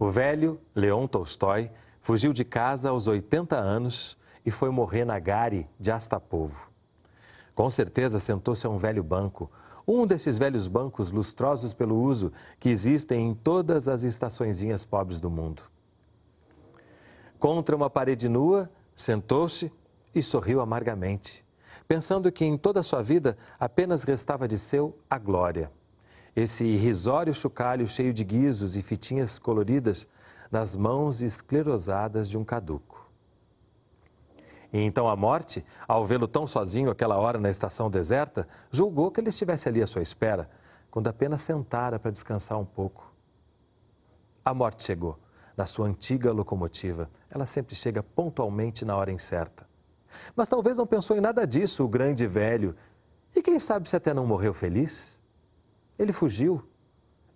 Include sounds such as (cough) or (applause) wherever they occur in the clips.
O velho Leon Tolstói fugiu de casa aos 80 anos e foi morrer na Gare de Astapovo. Com certeza sentou-se a um velho banco, um desses velhos bancos lustrosos pelo uso que existem em todas as estaçõezinhas pobres do mundo. Contra uma parede nua, sentou-se e sorriu amargamente, pensando que em toda a sua vida apenas restava de seu a glória. Esse irrisório chocalho cheio de guizos e fitinhas coloridas nas mãos esclerosadas de um caduco. E então a morte, ao vê-lo tão sozinho aquela hora na estação deserta, julgou que ele estivesse ali à sua espera, quando apenas sentara para descansar um pouco. A morte chegou, na sua antiga locomotiva. Ela sempre chega pontualmente na hora incerta. Mas talvez não pensou em nada disso o grande velho. E quem sabe se até não morreu feliz? Ele fugiu.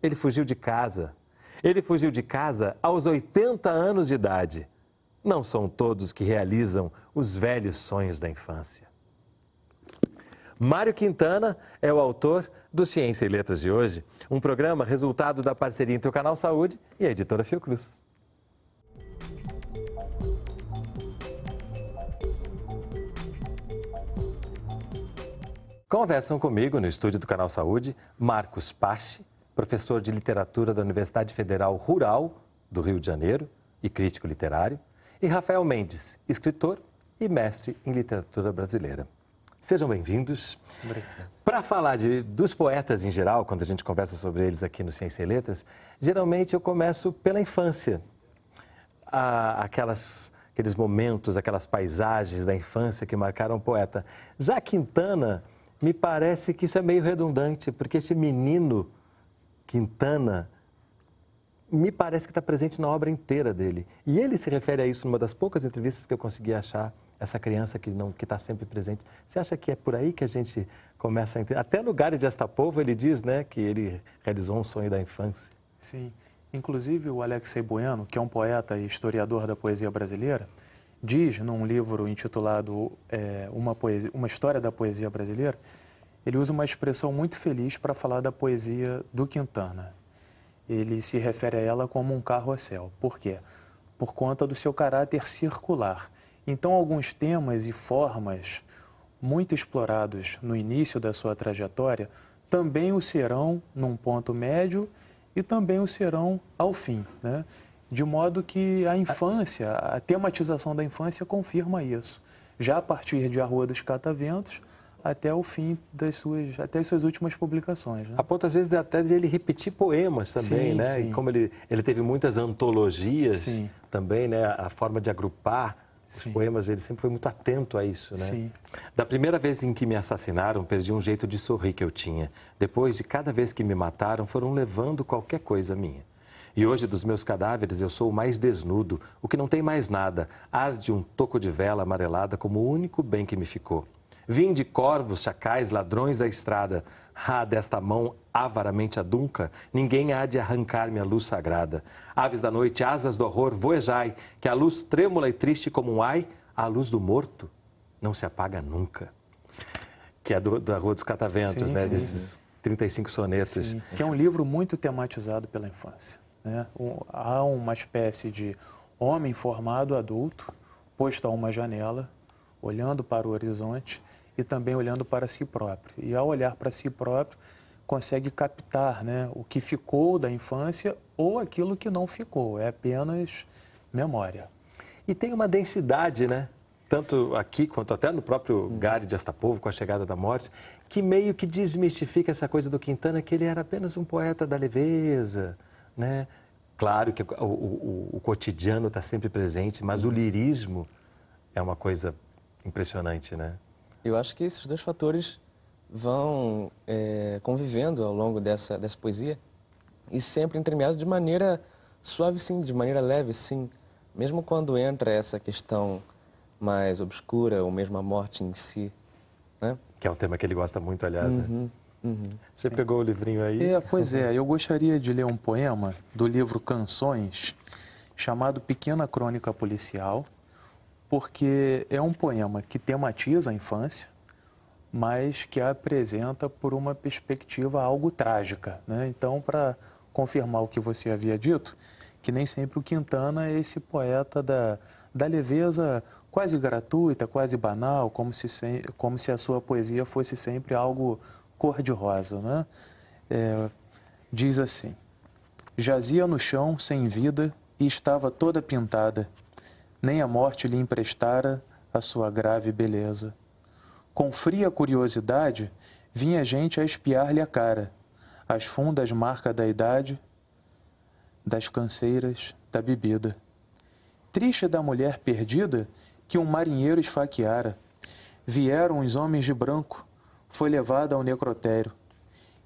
Ele fugiu de casa. Ele fugiu de casa aos 80 anos de idade. Não são todos que realizam os velhos sonhos da infância. Mário Quintana é o autor do Ciência e Letras de hoje, um programa resultado da parceria entre o Canal Saúde e a editora Fiocruz. Conversam comigo no estúdio do Canal Saúde Marcos Pache, professor de literatura da Universidade Federal Rural do Rio de Janeiro e crítico literário, e Rafael Mendes, escritor e mestre em literatura brasileira. Sejam bem-vindos. Para falar de, dos poetas em geral, quando a gente conversa sobre eles aqui no Ciência e Letras, geralmente eu começo pela infância. aquelas, aqueles momentos, aquelas paisagens da infância que marcaram o poeta. Já Quintana me parece que isso é meio redundante, porque esse menino Quintana me parece que está presente na obra inteira dele. E ele se refere a isso numa das poucas entrevistas que eu consegui achar, essa criança que não que está sempre presente. Você acha que é por aí que a gente começa a entender? Até no Gare de Povo ele diz, né, que ele realizou um sonho da infância. Sim. Inclusive o Alexei Bueno, que é um poeta e historiador da poesia brasileira, diz num livro intitulado é, uma, poesia, uma História da Poesia Brasileira, ele usa uma expressão muito feliz para falar da poesia do Quintana. Ele se refere a ela como um carrocel Por quê? Por conta do seu caráter circular. Então, alguns temas e formas muito explorados no início da sua trajetória também o serão num ponto médio e também o serão ao fim. Né? de modo que a infância, a tematização da infância confirma isso. Já a partir de A Rua dos Cataventos, até o fim das suas, até as suas últimas publicações. Né? A ponto, às vezes, até de ele repetir poemas também, sim, né? Sim. E como ele, ele teve muitas antologias sim. também, né? A forma de agrupar os sim. poemas, ele sempre foi muito atento a isso, né? Sim. Da primeira vez em que me assassinaram, perdi um jeito de sorrir que eu tinha. Depois de cada vez que me mataram, foram levando qualquer coisa minha. E hoje, dos meus cadáveres, eu sou o mais desnudo, o que não tem mais nada. Arde um toco de vela amarelada como o único bem que me ficou. Vim de corvos, chacais, ladrões da estrada. Ah, desta mão avaramente adunca, ninguém há de arrancar minha luz sagrada. Aves da noite, asas do horror, voejai, que a luz trêmula e triste como um ai, a luz do morto não se apaga nunca. Que é do, da Rua dos Cataventos, sim, né? Sim, Desses 35 sonetos. Sim, que é um livro muito tematizado pela infância. Né? Há uma espécie de homem formado adulto, posto a uma janela, olhando para o horizonte e também olhando para si próprio. E ao olhar para si próprio, consegue captar né, o que ficou da infância ou aquilo que não ficou, é apenas memória. E tem uma densidade, né? Tanto aqui quanto até no próprio gary hum. Gare de Astapovo, com a chegada da morte, que meio que desmistifica essa coisa do Quintana, que ele era apenas um poeta da leveza, né? Claro que o, o, o cotidiano está sempre presente, mas o lirismo é uma coisa impressionante, né? Eu acho que esses dois fatores vão é, convivendo ao longo dessa, dessa poesia e sempre entremeados de maneira suave, sim, de maneira leve, sim. Mesmo quando entra essa questão mais obscura ou mesmo a morte em si, né? Que é um tema que ele gosta muito, aliás, né? uhum. né? Uhum, Você sim. pegou o livrinho aí? É, pois é, eu gostaria de ler um poema do livro Canções, chamado Pequena Crônica Policial, porque é um poema que tematiza a infância, mas que a apresenta por uma perspectiva algo trágica. Né? Então, para confirmar o que você havia dito, que nem sempre o Quintana é esse poeta da, da leveza quase gratuita, quase banal, como se, como se a sua poesia fosse sempre algo cor-de-rosa. Né? É, diz assim: Jazia no chão, sem vida, e estava toda pintada. Nem a morte lhe emprestara a sua grave beleza. Com fria curiosidade, vinha gente a espiar-lhe a cara, as fundas marcas da idade, das canseiras, da bebida. Triste da mulher perdida que um marinheiro esfaqueara. Vieram os homens de branco, foi levada ao necrotério.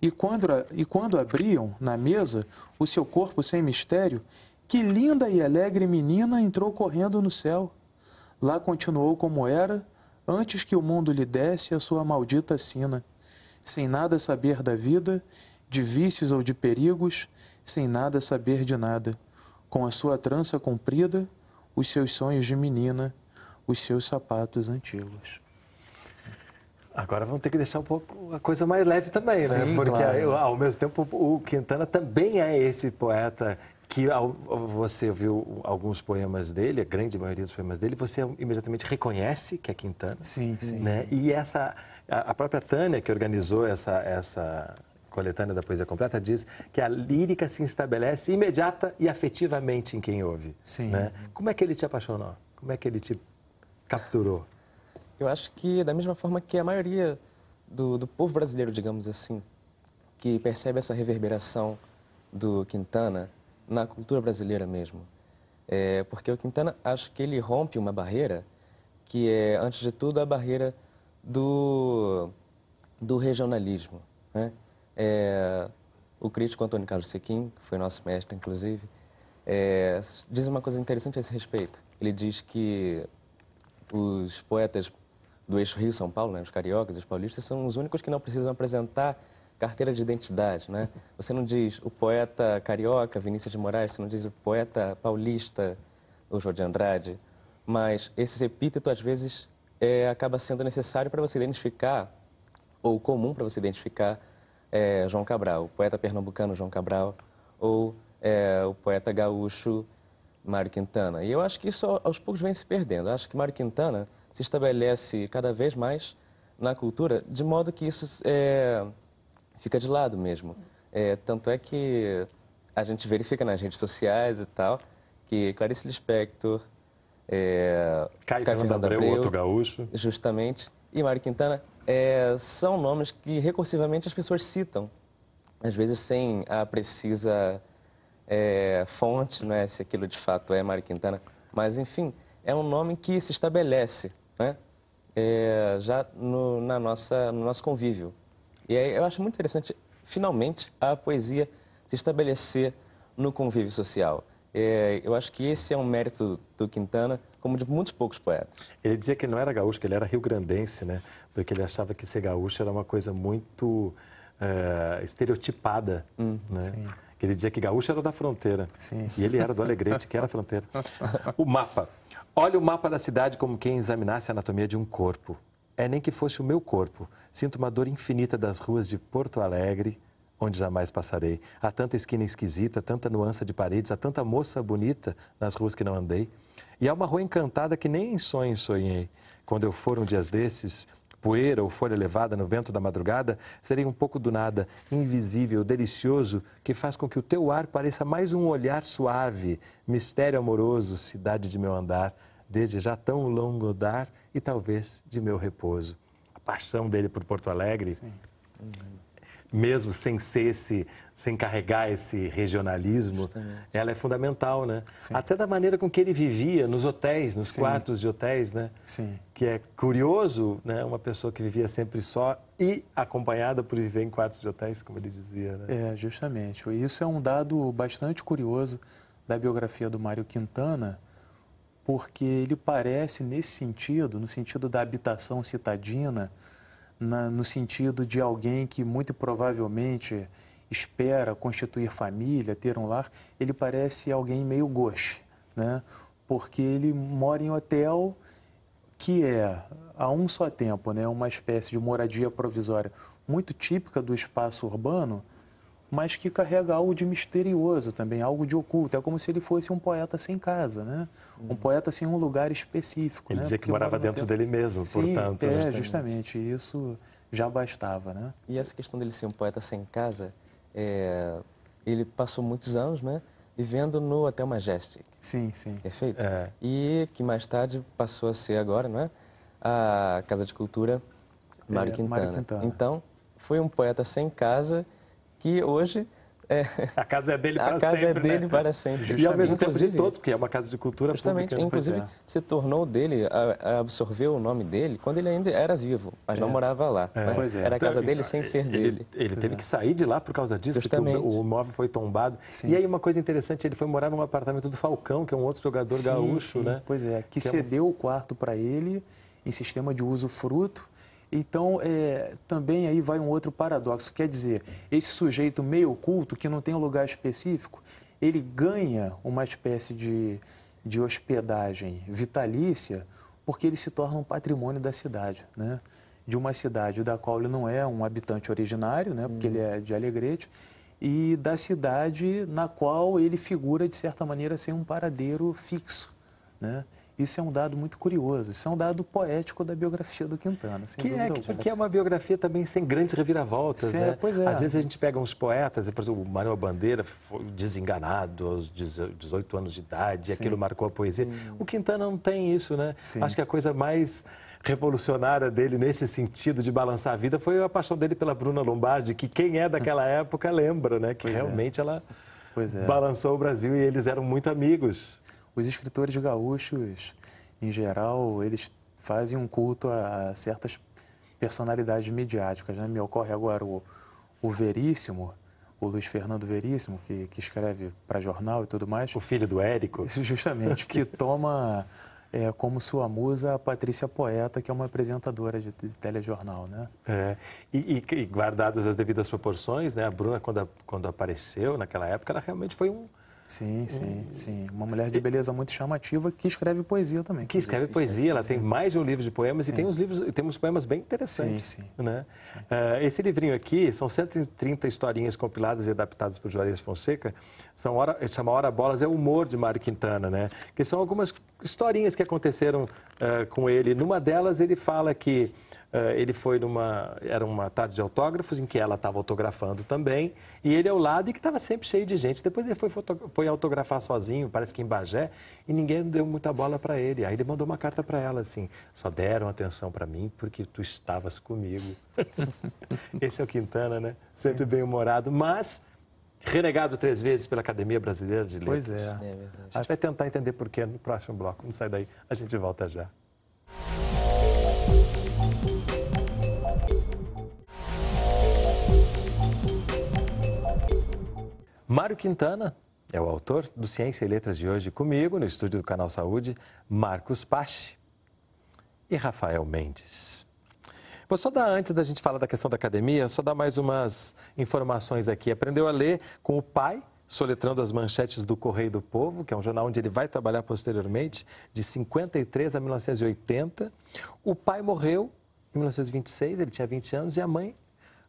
E quando, e quando abriam, na mesa, o seu corpo sem mistério, que linda e alegre menina entrou correndo no céu. Lá continuou como era, antes que o mundo lhe desse a sua maldita sina, sem nada saber da vida, de vícios ou de perigos, sem nada saber de nada, com a sua trança comprida, os seus sonhos de menina, os seus sapatos antigos. Agora vão ter que deixar um pouco a coisa mais leve também, né? Sim, Porque claro. ao mesmo tempo o Quintana também é esse poeta que você viu alguns poemas dele, a grande maioria dos poemas dele, você imediatamente reconhece que é Quintana. Sim, sim. Né? E essa a própria Tânia que organizou essa essa coletânea da poesia completa diz que a lírica se estabelece imediata e afetivamente em quem ouve. Sim. Né? Como é que ele te apaixonou? Como é que ele te capturou? Eu acho que, da mesma forma que a maioria do, do povo brasileiro, digamos assim, que percebe essa reverberação do Quintana na cultura brasileira mesmo. É, porque o Quintana, acho que ele rompe uma barreira que é, antes de tudo, a barreira do, do regionalismo. Né? É, o crítico Antônio Carlos Sequim, que foi nosso mestre, inclusive, é, diz uma coisa interessante a esse respeito. Ele diz que os poetas do eixo Rio-São Paulo, né? os cariocas, os paulistas, são os únicos que não precisam apresentar carteira de identidade, né? Você não diz o poeta carioca Vinícius de Moraes, você não diz o poeta paulista o João de Andrade, mas esse epíteto às vezes é, acaba sendo necessário para você identificar ou comum para você identificar é, João Cabral, o poeta pernambucano João Cabral ou é, o poeta gaúcho Mário Quintana. E eu acho que isso aos poucos vem se perdendo. Eu acho que Mário Quintana se estabelece cada vez mais na cultura, de modo que isso é, fica de lado mesmo. É, tanto é que a gente verifica nas redes sociais e tal que Clarice Lispector, é, Caio, Caio Fernando Abreu, Abreu, outro gaúcho, justamente, e Mário Quintana é, são nomes que recursivamente as pessoas citam, às vezes sem a precisa é, fonte, né, se aquilo de fato é Mário Quintana, mas enfim é um nome que se estabelece, né? É, já no, na nossa, no nosso convívio. E aí eu acho muito interessante, finalmente, a poesia se estabelecer no convívio social. É, eu acho que esse é um mérito do Quintana, como de muitos poucos poetas. Ele dizia que não era gaúcho, que ele era rio-grandense, né? Porque ele achava que ser gaúcho era uma coisa muito é, estereotipada, hum, né? Sim. Ele dizia que gaúcho era da fronteira. Sim. E ele era do Alegrete, que era a fronteira. (laughs) O mapa. Olha o mapa da cidade como quem examinasse a anatomia de um corpo. É nem que fosse o meu corpo. Sinto uma dor infinita das ruas de Porto Alegre, onde jamais passarei. Há tanta esquina esquisita, tanta nuança de paredes, há tanta moça bonita nas ruas que não andei. E há uma rua encantada que nem em sonho sonhei. Quando eu for um dia desses, poeira ou folha levada no vento da madrugada, serei um pouco do nada, invisível, delicioso, que faz com que o teu ar pareça mais um olhar suave, mistério amoroso, cidade de meu andar desde já tão longo dar e talvez de meu repouso. A paixão dele por Porto Alegre, uhum. mesmo sem ser esse, sem carregar esse regionalismo, Justamente. ela é fundamental, né? Sim. Até da maneira com que ele vivia nos hotéis, nos Sim. quartos de hotéis, né? Sim. Que é curioso, né? Uma pessoa que vivia sempre só e acompanhada por viver em quartos de hotéis, como ele dizia, né? É, justamente. Isso é um dado bastante curioso da biografia do Mário Quintana, porque ele parece nesse sentido, no sentido da habitação citadina, na, no sentido de alguém que muito provavelmente espera constituir família, ter um lar, ele parece alguém meio goche, né? porque ele mora em hotel que é, a um só tempo, né? uma espécie de moradia provisória muito típica do espaço urbano, mas que carrega algo de misterioso também, algo de oculto. É como se ele fosse um poeta sem casa, né? Um uhum. poeta sem um lugar específico. Ele né? dizia que Porque morava dentro tempo... dele mesmo, Sim, portanto. É, justamente. justamente. Isso já bastava, né? E essa questão dele ser um poeta sem casa, é... ele passou muitos anos, né? Vivendo no Hotel Majestic. Sim, sim. Perfeito? É. E que mais tarde passou a ser agora, né? A Casa de Cultura Mário, é, Quintana. Mário Quintana. Então, foi um poeta sem casa que hoje é, a casa é dele (laughs) é né? para sempre. A casa sempre, é dele né? para sempre. Justamente. E ao mesmo tempo de todos, porque é uma casa de cultura justamente, né? pública. Inclusive, é. se tornou dele, a, absorveu o nome dele quando ele ainda era vivo, mas é. não morava lá. É, né? É. Era a então, casa então, dele sem ser ele, dele. Ele teve que sair de lá por causa disso, justamente. porque o, o móvel foi tombado. Sim. E aí uma coisa interessante, ele foi morar num apartamento do Falcão, que é um outro jogador sim, gaúcho, sim. né? Pois é, que, que cedeu o quarto para ele em sistema de uso fruto então, é, também aí vai um outro paradoxo. Quer dizer, esse sujeito meio oculto, que não tem um lugar específico, ele ganha uma espécie de, de hospedagem vitalícia porque ele se torna um patrimônio da cidade, né? De uma cidade da qual ele não é um habitante originário, né? Porque ele é de Alegrete e da cidade na qual ele figura de certa maneira sem um paradeiro fixo, né? Isso é um dado muito curioso, isso é um dado poético da biografia do Quintana. Que é, que, é uma biografia também sem grandes reviravoltas. né? Pois é. Às vezes a gente pega uns poetas, por exemplo, o Manuel Bandeira foi desenganado aos 18 anos de idade, aquilo marcou a poesia. Hum. O Quintana não tem isso, né? Sim. Acho que a coisa mais revolucionária dele nesse sentido de balançar a vida foi a paixão dele pela Bruna Lombardi, que quem é daquela época lembra, né? Que pois é. realmente é. ela é. balançou o Brasil e eles eram muito amigos os escritores gaúchos, em geral, eles fazem um culto a, a certas personalidades midiáticas. Né? Me ocorre agora o, o Veríssimo, o Luiz Fernando Veríssimo, que, que escreve para jornal e tudo mais. O filho do Érico. Isso, justamente, que (laughs) toma é, como sua musa a Patrícia Poeta, que é uma apresentadora de, de telejornal, né? É, e, e, e, guardadas as devidas proporções, né? A Bruna, quando, quando apareceu naquela época, ela realmente foi um, Sim, hum. sim, sim. Uma mulher de beleza muito chamativa que escreve poesia também. Que escreve poesia, ela tem mais de um livro de poemas sim. e tem uns livros, temos poemas bem interessantes. Sim, sim. Né? sim. Uh, esse livrinho aqui são 130 historinhas compiladas e adaptadas por Juarez Fonseca. São hora, chama Hora Bolas, é o humor de Mário Quintana, né? Que são algumas historinhas que aconteceram uh, com ele. Numa delas ele fala que eh, ele foi numa. Era uma tarde de autógrafos em que ela estava autografando também. E ele ao lado e que estava sempre cheio de gente. Depois ele foi, foi autografar sozinho, parece que em Bagé, e ninguém deu muita bola para ele. Aí ele mandou uma carta para ela assim: só deram atenção para mim porque tu estavas comigo. (laughs) Esse é o Quintana, né? Sempre bem-humorado, mas renegado três vezes pela Academia Brasileira de Letras. Pois é. é a gente vai tentar entender por que no próximo bloco. Não sai daí, a gente volta já. Mário Quintana é o autor do Ciência e Letras de hoje comigo no estúdio do Canal Saúde, Marcos Pache e Rafael Mendes. Vou só dar, antes da gente falar da questão da academia, só dar mais umas informações aqui. Aprendeu a ler com o pai, soletrando as manchetes do Correio do Povo, que é um jornal onde ele vai trabalhar posteriormente, de 53 a 1980. O pai morreu em 1926, ele tinha 20 anos, e a mãe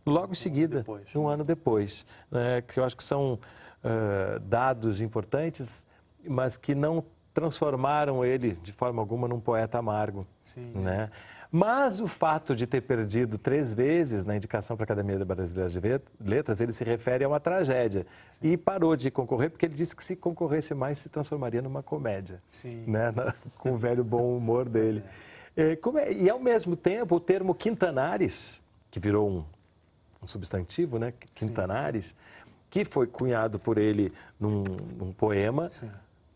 logo em seguida, um ano depois, um ano depois né? que eu acho que são uh, dados importantes, mas que não transformaram ele, de forma alguma, num poeta amargo. Sim, né? Mas o fato de ter perdido três vezes na indicação para a Academia Brasileira de Letras, ele se refere a uma tragédia. Sim. E parou de concorrer porque ele disse que se concorresse mais, se transformaria numa comédia. Sim. Né? (laughs) com o velho bom humor dele. (laughs) É. É, é, e, ao mesmo tempo, o termo Quintanares, que virou um um substantivo, né? Quintanares, sim, sim. que foi cunhado por ele num, num poema. Sim.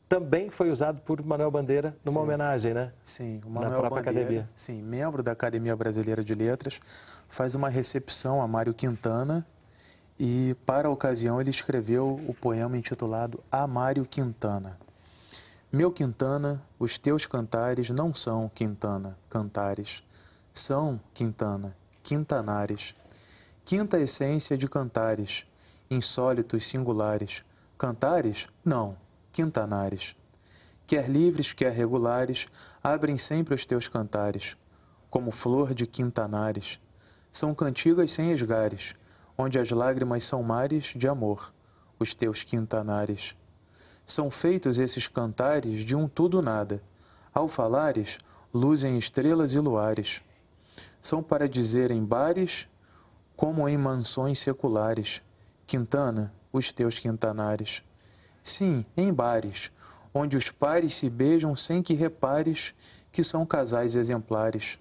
Também foi usado por Manuel Bandeira numa homenagem, né? Sim, o Manuel Na própria Bandeira, academia. Sim, membro da Academia Brasileira de Letras, faz uma recepção a Mário Quintana e, para a ocasião, ele escreveu o poema intitulado A Mário Quintana. Meu Quintana, os teus cantares não são Quintana, cantares. São Quintana, quintanares quinta essência de cantares, insólitos singulares, cantares? Não, quintanares. Quer livres, quer regulares, abrem sempre os teus cantares, como flor de quintanares. São cantigas sem esgares, onde as lágrimas são mares de amor, os teus quintanares. São feitos esses cantares de um tudo nada, ao falares, luzem estrelas e luares. São para dizer em bares como em mansões seculares. Quintana, os teus quintanares. Sim, em bares, onde os pares se beijam sem que repares que são casais exemplares.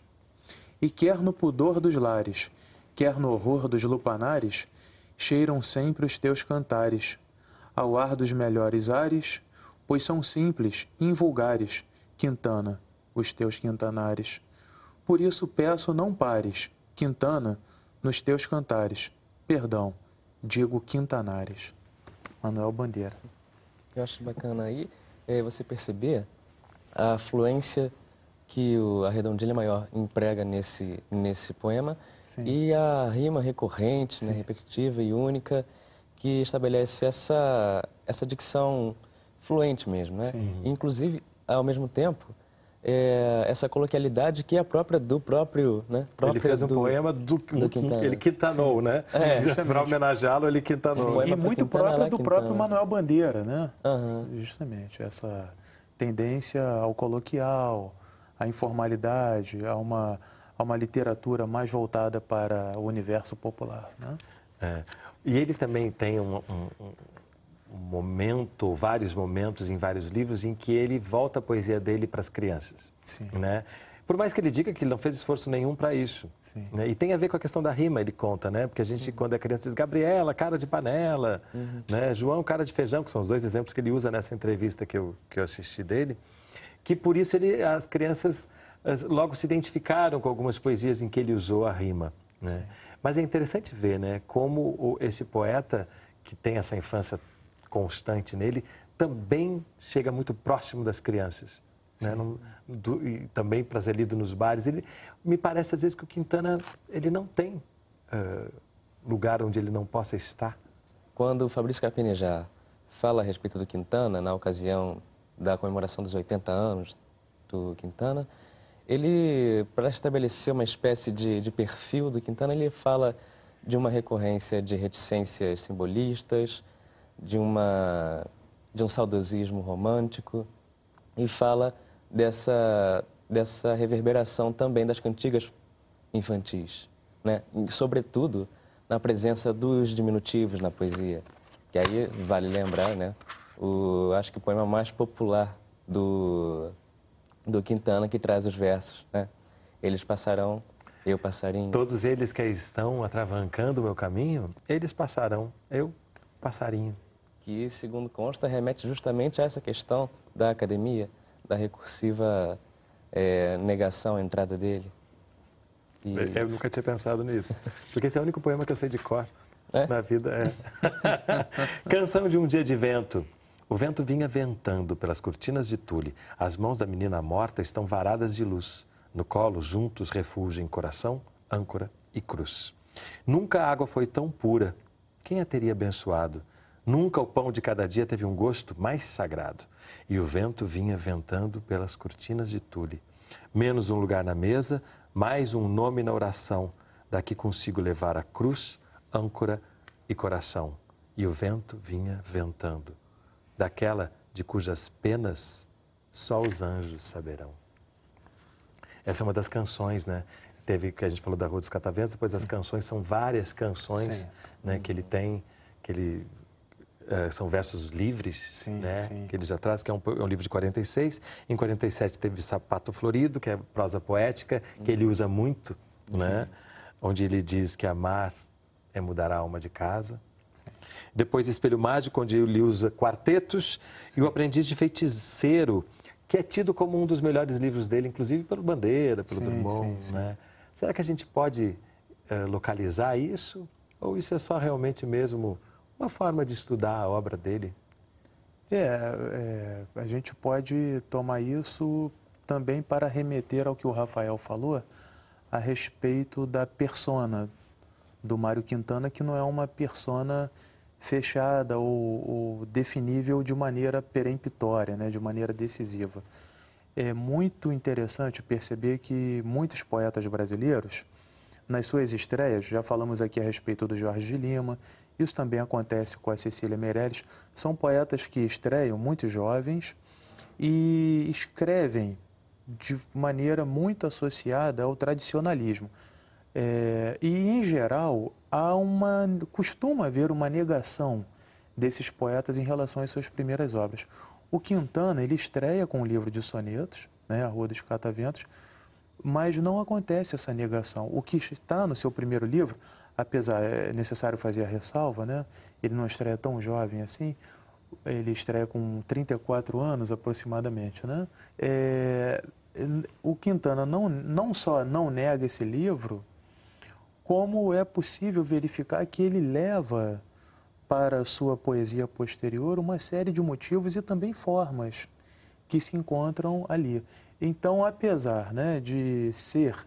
E quer no pudor dos lares, quer no horror dos lupanares, cheiram sempre os teus cantares, ao ar dos melhores ares, pois são simples, invulgares, Quintana, os teus quintanares. Por isso peço não pares, Quintana, nos teus cantares, perdão, digo Quintanares. Manuel Bandeira. Eu acho bacana aí é, você perceber a fluência que o, a Redondilha Maior emprega nesse, nesse poema Sim. e a rima recorrente, né, repetitiva e única que estabelece essa, essa dicção fluente mesmo, né? Sim. Inclusive, ao mesmo tempo, é, essa coloquialidade que é própria do próprio, né? Própria ele fez um do, poema do, do Quintana. ele quintanou, Sim. né? É, é para (laughs) homenageá lo ele quintanou. Sim, e é muito próprio do próprio Manuel Bandeira, né? Uhum. Justamente essa tendência ao coloquial, à informalidade, a uma a uma literatura mais voltada para o universo popular, né? É. E ele também tem um, um, um momento, vários momentos em vários livros em que ele volta a poesia dele para as crianças. Sim. Né? Por mais que ele diga que ele não fez esforço nenhum para isso. Né? E tem a ver com a questão da rima, ele conta, né? Porque a gente, uhum. quando é criança, diz Gabriela, cara de panela, uhum. né? João, cara de feijão, que são os dois exemplos que ele usa nessa entrevista que eu, que eu assisti dele. Que por isso ele, as crianças as, logo se identificaram com algumas poesias em que ele usou a rima. Né? Mas é interessante ver né? como o, esse poeta, que tem essa infância constante nele também chega muito próximo das crianças. Né? do, e também lido nos bares. Ele, me parece às vezes que o Quintana ele não tem uh, lugar onde ele não possa estar. Quando o Fabrício Carpini já fala a respeito do Quintana, na ocasião da comemoração dos 80 anos do Quintana, ele, para estabelecer uma espécie de, de perfil do Quintana, ele fala de uma recorrência de reticências simbolistas, de, uma, de um saudosismo romântico e fala dessa, dessa reverberação também das cantigas infantis, né? sobretudo na presença dos diminutivos na poesia, que aí vale lembrar, né? O, acho que o poema mais popular do, do Quintana que traz os versos, né? Eles passarão, eu passarinho. Todos eles que estão atravancando o meu caminho, eles passarão, eu passarinho que, segundo consta, remete justamente a essa questão da academia, da recursiva é, negação à entrada dele. E... Eu, nunca tinha pensado nisso, porque esse é o único poema que eu sei de cor é? na vida. É. (laughs) Canção de um dia de vento. O vento vinha ventando pelas cortinas de tule. As mãos da menina morta estão varadas de luz. No colo, juntos, em coração, âncora e cruz. Nunca a água foi tão pura. Quem a teria abençoado? Nunca o pão de cada dia teve um gosto mais sagrado. E o vento vinha ventando pelas cortinas de tule. Menos um lugar na mesa, mais um nome na oração. Daqui consigo levar a cruz, âncora e coração. E o vento vinha ventando. Daquela de cujas penas só os anjos saberão. Essa é uma das canções, né? Teve que a gente falou da Rua dos Cataventos, depois Sim. as canções são várias canções, Sim. né, que ele tem, que ele eh, são versos livres, sim, né? Sim. Que ele já traz, que é um, é um, livro de 46. Em 47 teve Sapato Florido, que é prosa poética, que ele usa muito, né, sim. né? Onde ele diz que amar é mudar a alma de casa. Depois Espelho Mágico, onde ele usa quartetos. E O Aprendiz de Feiticeiro, que é tido como um dos melhores livros dele, inclusive pelo Bandeira, pelo Drummond, né? Será que a gente pode uh, localizar isso? Ou isso é só realmente mesmo uma forma de estudar a obra dele? É, é, a gente pode tomar isso também para remeter ao que o Rafael falou a respeito da persona do Mário Quintana, que não é uma persona fechada ou, ou definível de maneira peremptória, né, de maneira decisiva. É muito interessante perceber que muitos poetas brasileiros, nas suas estreias, já falamos aqui a respeito do Jorge de Lima, isso também acontece com a Cecília Meirelles. São poetas que estreiam muito jovens e escrevem de maneira muito associada ao tradicionalismo. É, e, em geral, há uma, costuma haver uma negação desses poetas em relação às suas primeiras obras. O Quintana, ele estreia com um livro de sonetos, né, A Rua dos Cataventos, mas não acontece essa negação. O que está no seu primeiro livro apesar, é, é necessário fazer a ressalva, né? Ele não estreia tão jovem assim, ele estreia com 34 anos aproximadamente, né? É, o Quintana não, não só não nega esse livro, como é possível verificar que ele leva para sua poesia posterior uma série de motivos e também formas que se encontram ali. Então, apesar né, de ser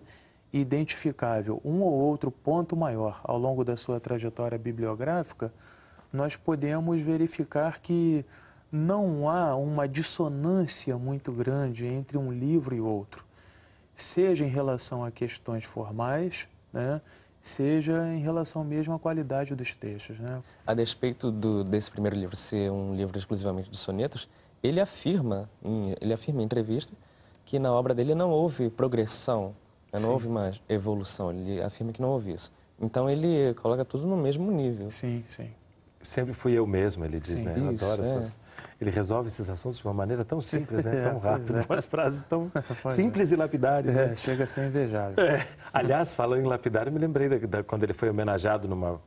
identificável um ou outro ponto maior ao longo da sua trajetória bibliográfica, nós podemos verificar que não há uma dissonância muito grande entre um livro e outro, seja em relação a questões formais, né, seja em relação mesmo à qualidade dos textos. Né? A despeito do, desse primeiro livro ser um livro exclusivamente de sonetos, ele afirma, ele afirma em entrevista que na obra dele não houve progressão não Sim. houve mais evolução, ele afirma que não houve isso. Então ele coloca tudo no mesmo nível. Sim, sim. Sempre fui eu mesmo, ele diz, sim, né? Eu adoro é. essas... Ele resolve esses assuntos de uma maneira tão simples, né? É, (laughs) tão rápida, é. com as frases tão (laughs) é. simples e lapidares. É, né? Chega a ser invejável. É. Aliás, falando em lapidário, me lembrei da, da, quando ele foi homenageado numa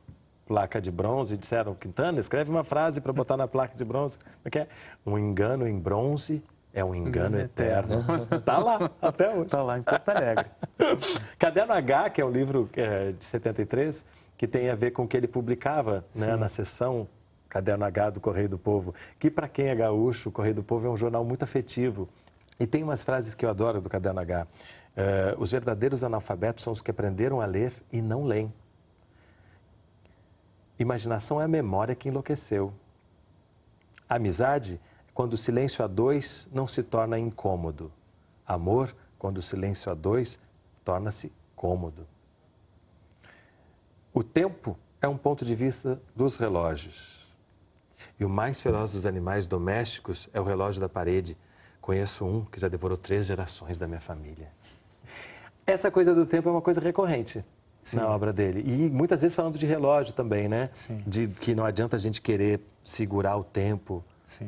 placa de bronze e disseram, Quintana, escreve uma frase para botar na placa de bronze. Como é que é? Um engano em bronze é um engano é eterno. Está lá até hoje. Está lá em Porto Alegre. (laughs) Caderno H, que é um livro é, de 73, que tem a ver com o que ele publicava né, na sessão Caderno H do Correio do Povo, que para quem é gaúcho, o Correio do Povo é um jornal muito afetivo. E tem umas frases que eu adoro do Caderno H. É, os verdadeiros analfabetos são os que aprenderam a ler e não leem. Imaginação é a memória que enlouqueceu. A amizade quando o silêncio a dois não se torna incômodo. Amor, quando o silêncio a dois, torna-se cômodo. O tempo é um ponto de vista dos relógios. E o mais feroz dos animais domésticos é o relógio da parede. Conheço um que já devorou três gerações da minha família. Essa coisa do tempo é uma coisa recorrente Sim. na obra dele. E muitas vezes falando de relógio também, né? Sim. De que não adianta a gente querer segurar o tempo,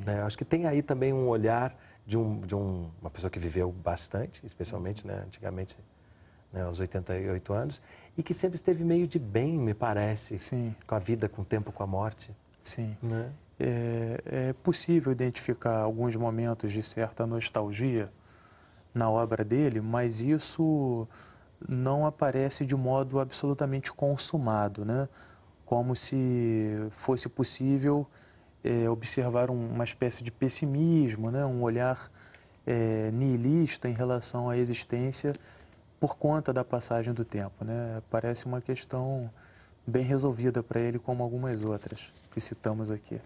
né? Acho que tem aí também um olhar de, um, de um, uma pessoa que viveu bastante, especialmente né, antigamente, né, aos 88 anos, e que sempre esteve meio de bem, me parece, Sim. com a vida, com o tempo, com a morte. Sim. Né? É, é possível identificar alguns momentos de certa nostalgia na obra dele, mas isso não aparece de modo absolutamente consumado, né? como se fosse possível é, observar um, uma espécie de pessimismo, né? um olhar é, nihilista em relação à existência por conta da passagem do tempo. Né? Parece uma questão bem resolvida para ele, como algumas outras que citamos aqui.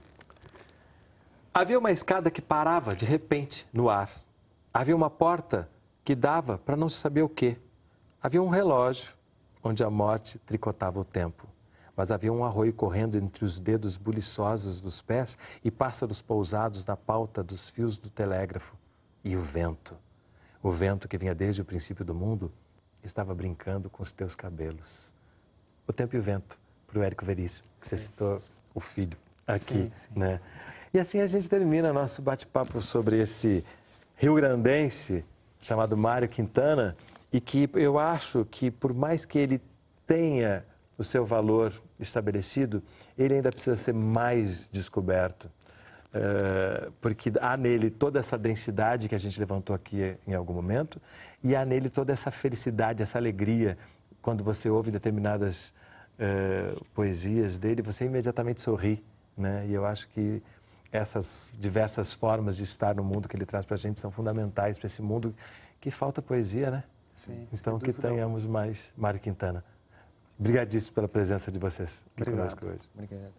Havia uma escada que parava de repente no ar. Havia uma porta que dava para não se saber o quê. Havia um relógio onde a morte tricotava o tempo mas havia um arroio correndo entre os dedos buliçosos dos pés e pássaros pousados na pauta dos fios do telégrafo. E o vento, o vento que vinha desde o princípio do mundo, estava brincando com os teus cabelos. O tempo e o vento, para o Érico Veríssimo, que você citou o filho aqui, sim, sim. né? E assim a gente termina nosso bate-papo sobre esse rio-grandense chamado Mário Quintana e que eu acho que por mais que ele tenha o seu valor estabelecido, ele ainda precisa ser mais descoberto, eh, porque há nele toda essa densidade que a gente levantou aqui em algum momento, e há nele toda essa felicidade, essa alegria. Quando você ouve determinadas eh, poesias dele, você imediatamente sorri. Né? E eu acho que essas diversas formas de estar no mundo que ele traz para a gente são fundamentais para esse mundo que falta poesia, né? Sim. Então que tenhamos mais Mário Quintana. Obrigadíssimo pela presença de vocês Obrigado. conosco hoje. Obrigado.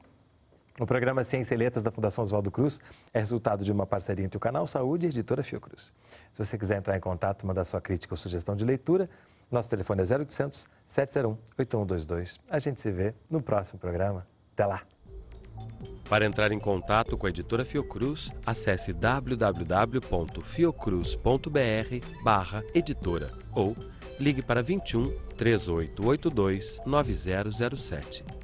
O programa Ciência e Letras da Fundação Oswaldo Cruz é resultado de uma parceria entre o Canal Saúde e a editora Fiocruz. Se você quiser entrar em contato, mandar sua crítica ou sugestão de leitura, nosso telefone é 0800 701 8122. A gente se vê no próximo programa. Até lá! Para entrar em contato com a editora Fiocruz, acesse www.fiocruz.br/editora ou ligue para 21 3882 9007.